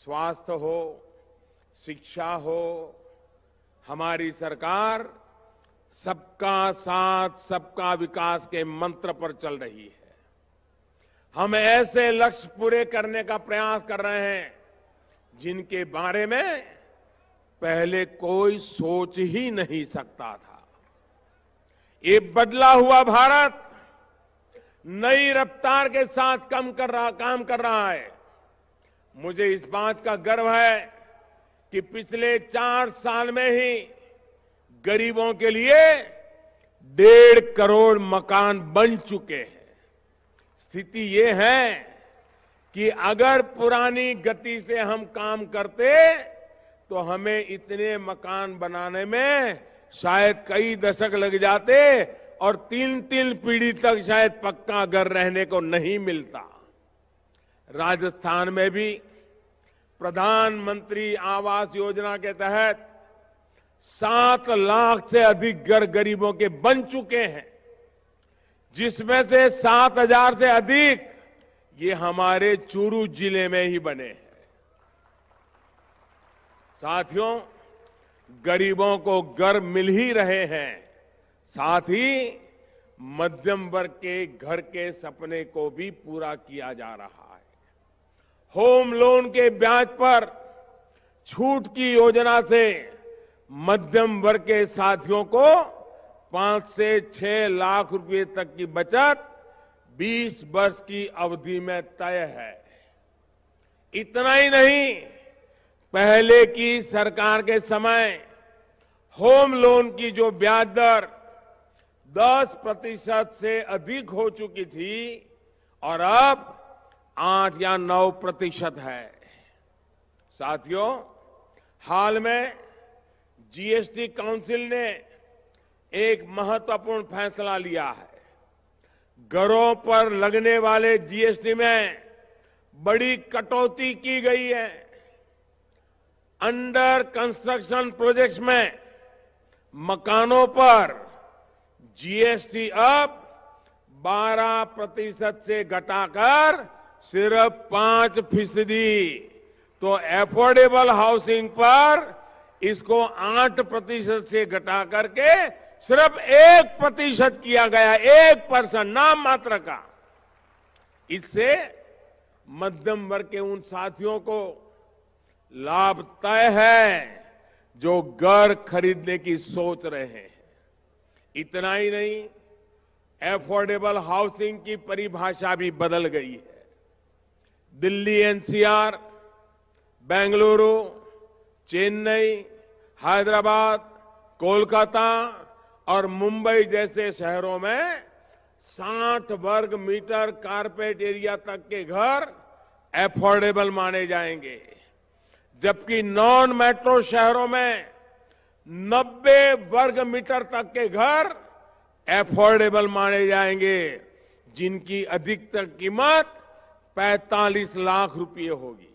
स्वास्थ्य हो शिक्षा हो हमारी सरकार सबका साथ सबका विकास के मंत्र पर चल रही है हम ऐसे लक्ष्य पूरे करने का प्रयास कर रहे हैं जिनके बारे में पहले कोई सोच ही नहीं सकता था ये बदला हुआ भारत नई रफ्तार के साथ कम कर रहा काम कर रहा है मुझे इस बात का गर्व है कि पिछले चार साल में ही गरीबों के लिए डेढ़ करोड़ मकान बन चुके हैं स्थिति ये है कि अगर पुरानी गति से हम काम करते तो हमें इतने मकान बनाने में शायद कई दशक लग जाते और तीन तीन पीढ़ी तक शायद पक्का घर रहने को नहीं मिलता राजस्थान में भी प्रधानमंत्री आवास योजना के तहत सात लाख से अधिक घर गरीबों के बन चुके हैं जिसमें से सात हजार से अधिक ये हमारे चूरू जिले में ही बने हैं साथियों गरीबों को घर मिल ही रहे हैं साथ ही मध्यम वर्ग के घर के सपने को भी पूरा किया जा रहा है होम लोन के ब्याज पर छूट की योजना से मध्यम वर्ग के साथियों को पांच से छह लाख रुपए तक की बचत 20 वर्ष की अवधि में तय है इतना ही नहीं पहले की सरकार के समय होम लोन की जो ब्याज दर 10 प्रतिशत से अधिक हो चुकी थी और अब आठ या नौ प्रतिशत है साथियों हाल में जीएसटी काउंसिल ने एक महत्वपूर्ण फैसला लिया है घरों पर लगने वाले जीएसटी में बड़ी कटौती की गई है अंडर कंस्ट्रक्शन प्रोजेक्ट्स में मकानों पर जीएसटी अब 12 प्रतिशत से घटाकर सिर्फ पांच फीसदी तो एफोर्डेबल हाउसिंग पर इसको आठ प्रतिशत से घटा करके सिर्फ एक प्रतिशत किया गया एक परसेंट नाम मात्र का इससे मध्यम वर्ग के उन साथियों को लाभ तय है जो घर खरीदने की सोच रहे हैं इतना ही नहीं एफोर्डेबल हाउसिंग की परिभाषा भी बदल गई है दिल्ली एनसीआर बेंगलुरु चेन्नई हैदराबाद कोलकाता और मुंबई जैसे शहरों में 60 वर्ग मीटर कारपेट एरिया तक के घर एफोर्डेबल माने जाएंगे जबकि नॉन मेट्रो शहरों में 90 वर्ग मीटर तक के घर एफोर्डेबल माने जाएंगे जिनकी अधिकतर कीमत पैंतालीस लाख रुपये होगी